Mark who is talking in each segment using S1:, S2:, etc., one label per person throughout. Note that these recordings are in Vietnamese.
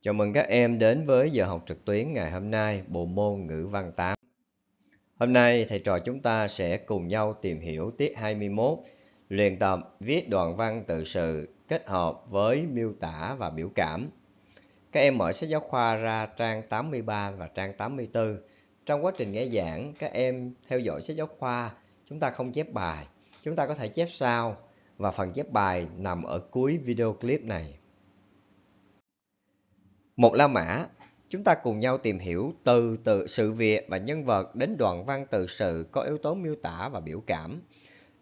S1: Chào mừng các em đến với giờ học trực tuyến ngày hôm nay, bộ môn ngữ văn 8. Hôm nay, thầy trò chúng ta sẽ cùng nhau tìm hiểu tiết 21, luyện tập viết đoạn văn tự sự kết hợp với miêu tả và biểu cảm. Các em mở sách giáo khoa ra trang 83 và trang 84. Trong quá trình nghe giảng, các em theo dõi sách giáo khoa, chúng ta không chép bài, chúng ta có thể chép sao và phần chép bài nằm ở cuối video clip này một La Mã, chúng ta cùng nhau tìm hiểu từ từ sự việc và nhân vật đến đoạn văn tự sự có yếu tố miêu tả và biểu cảm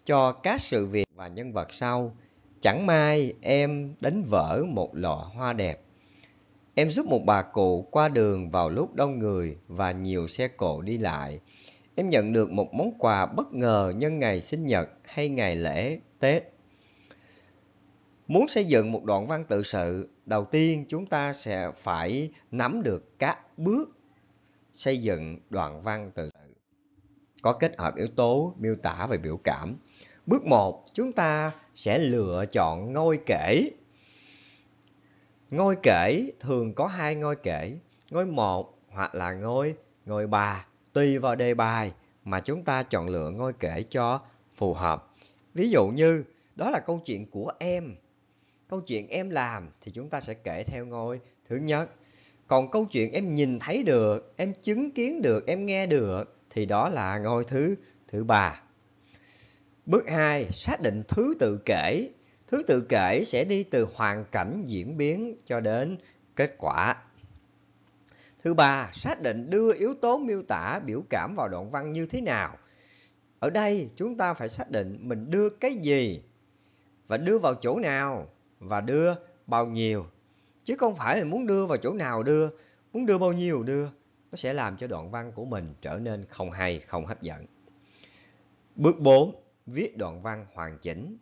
S1: cho các sự việc và nhân vật sau. Chẳng may em đánh vỡ một lọ hoa đẹp. Em giúp một bà cụ qua đường vào lúc đông người và nhiều xe cộ đi lại. Em nhận được một món quà bất ngờ nhân ngày sinh nhật hay ngày lễ Tết. Muốn xây dựng một đoạn văn tự sự, đầu tiên chúng ta sẽ phải nắm được các bước xây dựng đoạn văn từ tự có kết hợp yếu tố miêu tả về biểu cảm. Bước một chúng ta sẽ lựa chọn ngôi kể. Ngôi kể thường có hai ngôi kể, ngôi một hoặc là ngôi ngôi ba. tùy vào đề bài mà chúng ta chọn lựa ngôi kể cho phù hợp. Ví dụ như đó là câu chuyện của em Câu chuyện em làm thì chúng ta sẽ kể theo ngôi thứ nhất. Còn câu chuyện em nhìn thấy được, em chứng kiến được, em nghe được thì đó là ngôi thứ thứ ba. Bước hai xác định thứ tự kể. Thứ tự kể sẽ đi từ hoàn cảnh diễn biến cho đến kết quả. Thứ ba, xác định đưa yếu tố miêu tả biểu cảm vào đoạn văn như thế nào. Ở đây chúng ta phải xác định mình đưa cái gì và đưa vào chỗ nào và đưa bao nhiêu. Chứ không phải mình muốn đưa vào chỗ nào đưa, muốn đưa bao nhiêu đưa. Nó sẽ làm cho đoạn văn của mình trở nên không hay, không hấp dẫn. Bước 4. Viết đoạn văn hoàn chỉnh.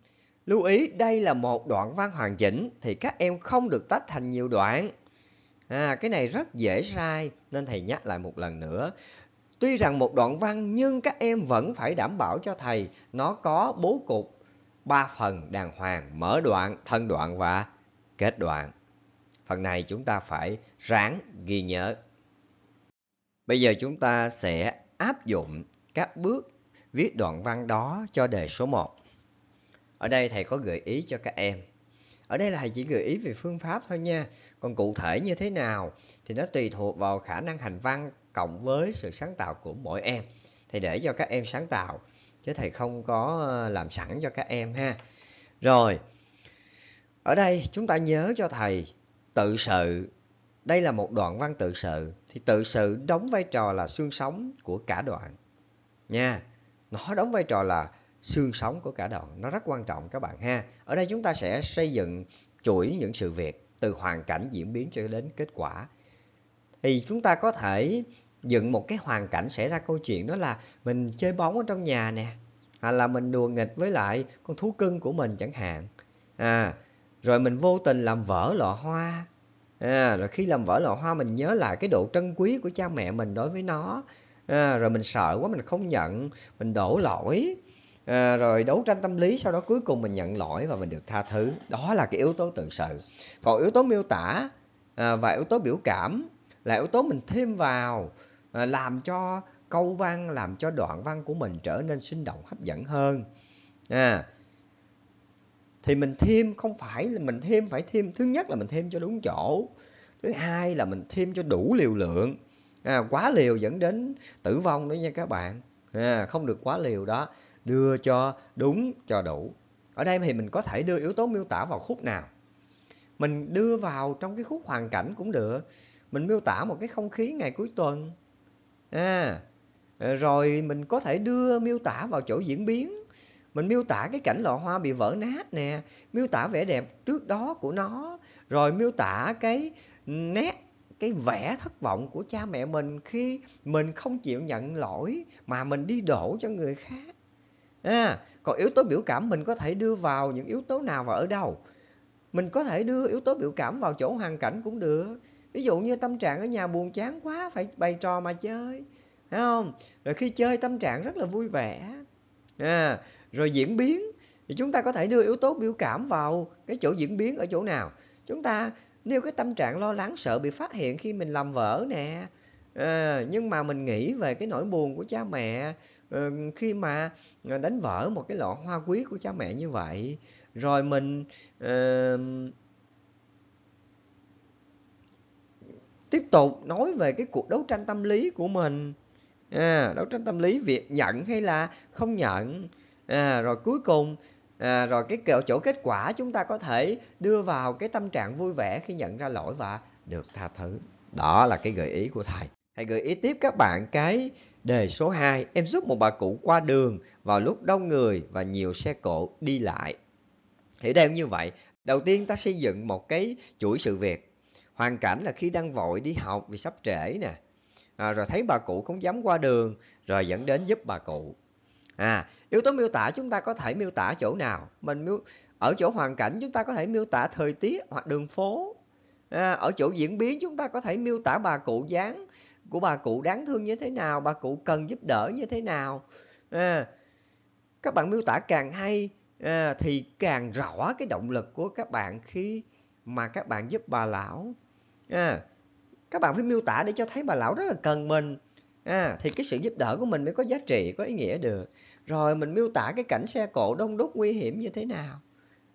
S1: Lưu ý đây là một đoạn văn hoàn chỉnh thì các em không được tách thành nhiều đoạn. À, cái này rất dễ sai nên thầy nhắc lại một lần nữa. Tuy rằng một đoạn văn nhưng các em vẫn phải đảm bảo cho thầy nó có bố cục ba phần đàng hoàng mở đoạn, thân đoạn và kết đoạn. Phần này chúng ta phải ráng ghi nhớ. Bây giờ chúng ta sẽ áp dụng các bước viết đoạn văn đó cho đề số 1. Ở đây thầy có gợi ý cho các em. Ở đây là thầy chỉ gợi ý về phương pháp thôi nha. Còn cụ thể như thế nào thì nó tùy thuộc vào khả năng hành văn cộng với sự sáng tạo của mỗi em. Thầy để cho các em sáng tạo chứ thầy không có ờ, làm sẵn cho các em ha rồi ở đây chúng ta nhớ cho thầy tự sự đây là một đoạn văn tự sự thì tự sự đóng vai trò là xương sống của cả đoạn nha nó đóng vai trò là xương sống của cả đoạn nó rất quan trọng các bạn ha ở đây chúng ta sẽ xây dựng chuỗi những sự việc từ hoàn cảnh diễn biến cho đến kết quả thì chúng ta có thể dựng một cái hoàn cảnh xảy ra câu chuyện đó là mình chơi bóng ở trong nhà nè hoặc là mình đùa nghịch với lại con thú cưng của mình chẳng hạn à rồi mình vô tình làm vỡ lọ hoa à, rồi khi làm vỡ lọ hoa mình nhớ lại cái độ trân quý của cha mẹ mình đối với nó à, rồi mình sợ quá mình không nhận mình đổ lỗi à, rồi đấu tranh tâm lý sau đó cuối cùng mình nhận lỗi và mình được tha thứ đó là cái yếu tố tự sự còn yếu tố miêu tả à, và yếu tố biểu cảm là yếu tố mình thêm vào Ờ, làm cho câu văn làm cho đoạn văn của mình trở nên sinh động hấp dẫn hơn à, thì mình thêm không phải là mình thêm phải thêm thứ nhất là mình thêm cho đúng chỗ thứ hai là mình thêm cho đủ liều lượng à, quá liều dẫn đến tử vong đó nha các bạn à, không được quá liều đó đưa cho đúng cho đủ ở đây thì mình có thể đưa yếu tố miêu tả vào khúc nào mình đưa vào trong cái khúc hoàn cảnh cũng được mình miêu tả một cái không khí ngày cuối tuần À, à, rồi mình có thể đưa miêu tả vào chỗ diễn biến, mình miêu tả cái cảnh lọ hoa bị vỡ nát nè, miêu tả vẻ đẹp trước đó của nó, rồi miêu tả cái nét cái vẻ thất vọng của cha mẹ mình khi mình không chịu nhận lỗi mà mình đi đổ cho người khác. À, còn yếu tố biểu cảm mình có thể đưa vào những yếu tố nào và ở đâu? Mình có thể đưa yếu tố biểu cảm vào chỗ hoàn cảnh cũng được ví dụ như tâm trạng ở nhà buồn chán quá phải bày trò mà chơi thấy không rồi khi chơi tâm trạng rất là vui vẻ à, rồi diễn biến thì chúng ta có thể đưa yếu tố biểu cảm vào cái chỗ diễn biến ở chỗ nào chúng ta nêu cái tâm trạng lo lắng sợ bị phát hiện khi mình làm vỡ nè à, nhưng mà mình nghĩ về cái nỗi buồn của cha mẹ ờ, khi mà ờ, đánh vỡ một cái lọ hoa quý của cha mẹ như vậy rồi mình ờ, tiếp tục nói về cái cuộc đấu tranh tâm lý của mình à, đấu tranh tâm lý việc nhận hay là không nhận à, rồi cuối cùng à, rồi cái chỗ kết quả chúng ta có thể đưa vào cái tâm trạng vui vẻ khi nhận ra lỗi và được tha thứ đó là cái gợi ý của thầy thầy gợi ý tiếp các bạn cái đề số 2 em giúp một bà cụ qua đường vào lúc đông người và nhiều xe cộ đi lại thì đây cũng như vậy đầu tiên ta xây dựng một cái chuỗi sự việc Hoàn cảnh là khi đang vội đi học vì sắp trễ nè. À, rồi thấy bà cụ không dám qua đường, rồi dẫn đến giúp bà cụ. À, yếu tố miêu tả chúng ta có thể miêu tả chỗ nào? Mình miêu ở chỗ hoàn cảnh chúng ta có thể miêu tả thời tiết hoặc đường phố. À, ở chỗ diễn biến chúng ta có thể miêu tả bà cụ dáng của bà cụ đáng thương như thế nào, bà cụ cần giúp đỡ như thế nào. À, các bạn miêu tả càng hay à, thì càng rõ cái động lực của các bạn khi mà các bạn giúp bà lão à, các bạn phải miêu tả để cho thấy bà lão rất là cần mình à, thì cái sự giúp đỡ của mình mới có giá trị có ý nghĩa được rồi mình miêu tả cái cảnh xe cộ đông đúc nguy hiểm như thế nào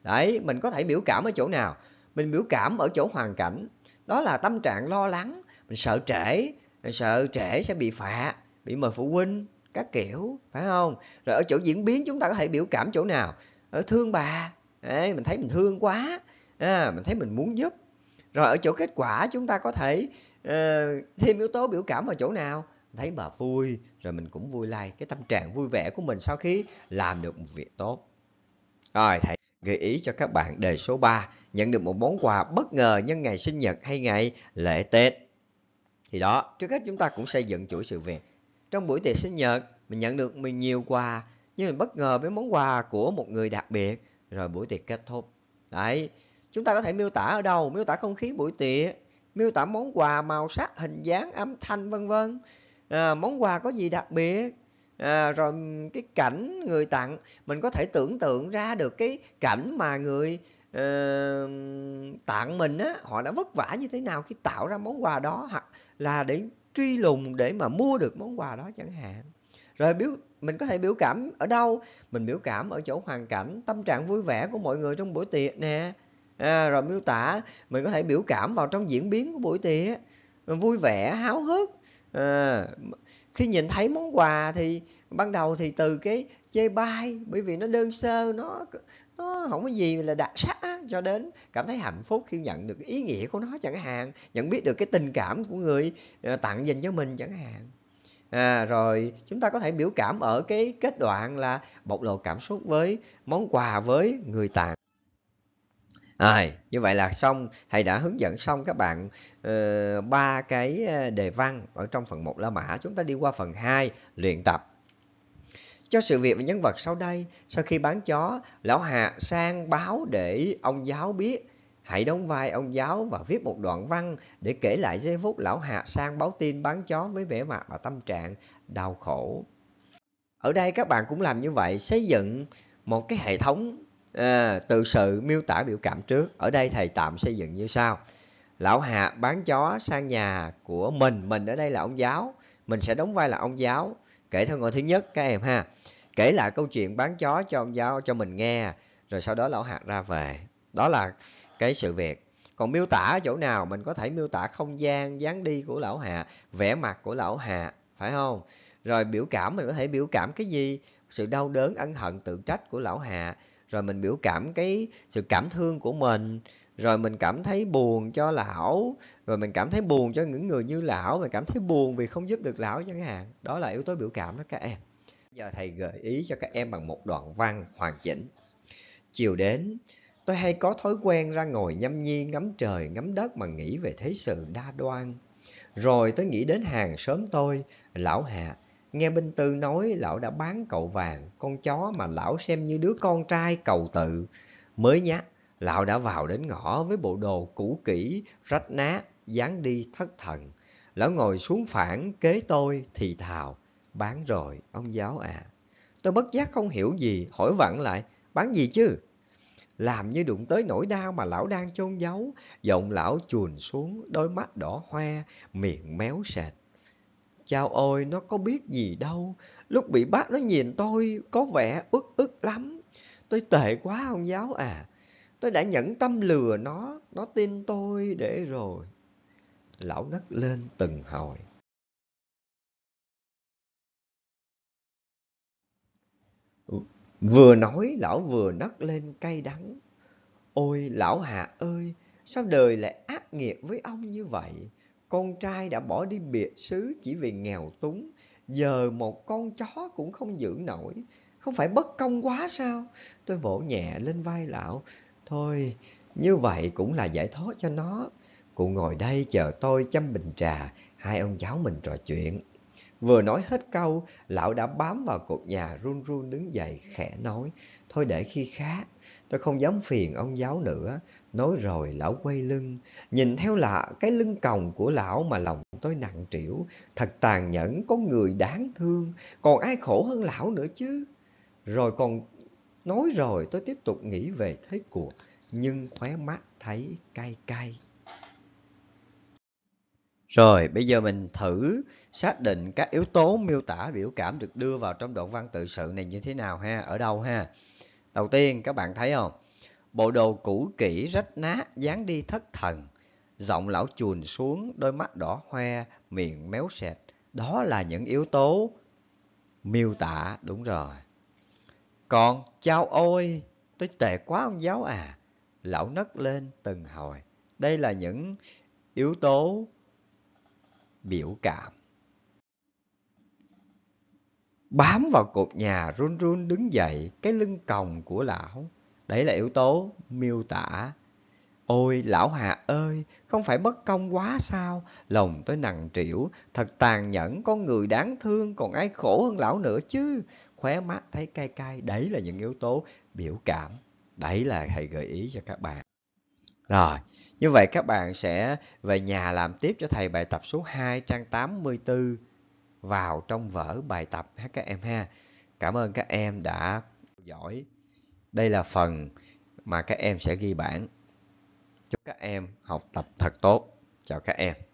S1: đấy mình có thể biểu cảm ở chỗ nào mình biểu cảm ở chỗ hoàn cảnh đó là tâm trạng lo lắng mình sợ trễ mình sợ trễ sẽ bị phạt bị mời phụ huynh các kiểu phải không rồi ở chỗ diễn biến chúng ta có thể biểu cảm chỗ nào ở thương bà Ê, mình thấy mình thương quá à, mình thấy mình muốn giúp rồi ở chỗ kết quả chúng ta có thể uh, thêm yếu tố biểu cảm vào chỗ nào thấy bà vui rồi mình cũng vui lai like. cái tâm trạng vui vẻ của mình sau khi làm được một việc tốt rồi thầy gợi ý cho các bạn đề số 3 nhận được một món quà bất ngờ nhân ngày sinh nhật hay ngày lễ tết thì đó trước hết chúng ta cũng xây dựng chuỗi sự việc trong buổi tiệc sinh nhật mình nhận được mình nhiều quà nhưng mình bất ngờ với món quà của một người đặc biệt rồi buổi tiệc kết thúc đấy Chúng ta có thể miêu tả ở đâu, miêu tả không khí buổi tiệc, miêu tả món quà, màu sắc, hình dáng, âm thanh vân vân. À, món quà có gì đặc biệt? À, rồi cái cảnh người tặng, mình có thể tưởng tượng ra được cái cảnh mà người uh, tặng mình á, họ đã vất vả như thế nào khi tạo ra món quà đó hoặc là để truy lùng để mà mua được món quà đó chẳng hạn. Rồi biểu mình có thể biểu cảm ở đâu? Mình biểu cảm ở chỗ hoàn cảnh, tâm trạng vui vẻ của mọi người trong buổi tiệc nè à, rồi miêu tả mình có thể biểu cảm vào trong diễn biến của buổi tiệc vui vẻ háo hức à, khi nhìn thấy món quà thì ban đầu thì từ cái chê bai bởi vì nó đơn sơ nó nó không có gì là đặc sắc cho đến cảm thấy hạnh phúc khi nhận được ý nghĩa của nó chẳng hạn nhận biết được cái tình cảm của người à, tặng dành cho mình chẳng hạn à, rồi chúng ta có thể biểu cảm ở cái kết đoạn là bộc lộ cảm xúc với món quà với người tặng À, như vậy là xong thầy đã hướng dẫn xong các bạn ờ, ba uh, cái ờ, đề văn ở trong phần 1 La Mã chúng ta đi qua phần 2 luyện tập cho sự việc và nhân vật sau đây sau khi bán chó lão hạ sang báo để ông giáo biết hãy đóng vai ông giáo và viết một đoạn văn để kể lại giây phút lão hạ sang báo tin bán chó với vẻ mặt và tâm trạng đau khổ ở đây các bạn cũng làm như vậy xây dựng một cái hệ thống À, từ sự miêu tả biểu cảm trước, ở đây thầy tạm xây dựng như sau. Lão Hạ bán chó sang nhà của mình, mình ở đây là ông giáo, mình sẽ đóng vai là ông giáo. Kể theo ngồi thứ nhất các em ha. Kể lại câu chuyện bán chó cho ông giáo cho mình nghe, rồi sau đó lão Hạ ra về. Đó là cái sự việc. Còn miêu tả chỗ nào mình có thể miêu tả không gian, dáng đi của lão Hạ, vẻ mặt của lão Hạ, phải không? Rồi biểu cảm mình có thể biểu cảm cái gì? Sự đau đớn, ân hận, tự trách của lão Hạ rồi mình biểu cảm cái sự cảm thương của mình rồi mình cảm thấy buồn cho lão rồi mình cảm thấy buồn cho những người như lão mình cảm thấy buồn vì không giúp được lão chẳng hạn đó là yếu tố biểu cảm đó các em giờ thầy gợi ý cho các em bằng một đoạn văn hoàn chỉnh chiều đến tôi hay có thói quen ra ngồi nhâm nhi ngắm trời ngắm đất mà nghĩ về thế sự đa đoan rồi tôi nghĩ đến hàng xóm tôi lão hạ Nghe Binh Tư nói lão đã bán cậu vàng, con chó mà lão xem như đứa con trai cầu tự. Mới nhá lão đã vào đến ngõ với bộ đồ cũ kỹ, rách nát, dán đi thất thần. Lão ngồi xuống phản kế tôi thì thào, bán rồi ông giáo à. Tôi bất giác không hiểu gì, hỏi vặn lại, bán gì chứ? Làm như đụng tới nỗi đau mà lão đang chôn giấu, giọng lão chuồn xuống, đôi mắt đỏ hoe, miệng méo sệt chào ôi, nó có biết gì đâu. Lúc bị bắt nó nhìn tôi có vẻ ức ức lắm. Tôi tệ quá ông giáo à. Tôi đã nhẫn tâm lừa nó, nó tin tôi để rồi. Lão nấc lên từng hồi. Ừ, vừa nói lão vừa nấc lên cay đắng. Ôi lão hạ ơi, sao đời lại ác nghiệt với ông như vậy? Con trai đã bỏ đi biệt xứ chỉ vì nghèo túng, giờ một con chó cũng không giữ nổi. Không phải bất công quá sao? Tôi vỗ nhẹ lên vai lão. Thôi, như vậy cũng là giải thoát cho nó. Cụ ngồi đây chờ tôi chăm bình trà, hai ông cháu mình trò chuyện. Vừa nói hết câu, lão đã bám vào cột nhà run run đứng dậy khẽ nói. Thôi để khi khác, tôi không dám phiền ông giáo nữa. Nói rồi lão quay lưng, nhìn theo lạ cái lưng còng của lão mà lòng tôi nặng trĩu. Thật tàn nhẫn, có người đáng thương, còn ai khổ hơn lão nữa chứ. Rồi còn nói rồi tôi tiếp tục nghĩ về thế cuộc, nhưng khóe mắt thấy cay cay. Rồi, bây giờ mình thử xác định các yếu tố miêu tả biểu cảm được đưa vào trong đoạn văn tự sự này như thế nào ha, ở đâu ha. Đầu tiên các bạn thấy không? Bộ đồ cũ kỹ rách nát, dáng đi thất thần, giọng lão chuồn xuống, đôi mắt đỏ hoe, miệng méo sệt. Đó là những yếu tố miêu tả, đúng rồi. Còn, chao ôi, tôi tệ quá ông giáo à. Lão nấc lên từng hồi. Đây là những yếu tố biểu cảm. Bám vào cột nhà, run run đứng dậy, cái lưng còng của lão. Đấy là yếu tố miêu tả. Ôi, lão Hà ơi, không phải bất công quá sao? Lòng tôi nặng trĩu, thật tàn nhẫn, con người đáng thương, còn ai khổ hơn lão nữa chứ? Khóe mắt thấy cay cay, đấy là những yếu tố biểu cảm. Đấy là thầy gợi ý cho các bạn. Rồi, như vậy các bạn sẽ về nhà làm tiếp cho thầy bài tập số 2 trang 84 vào trong vở bài tập ha các em ha. Cảm ơn các em đã theo dõi. Đây là phần mà các em sẽ ghi bản. Chúc các em học tập thật tốt. Chào các em.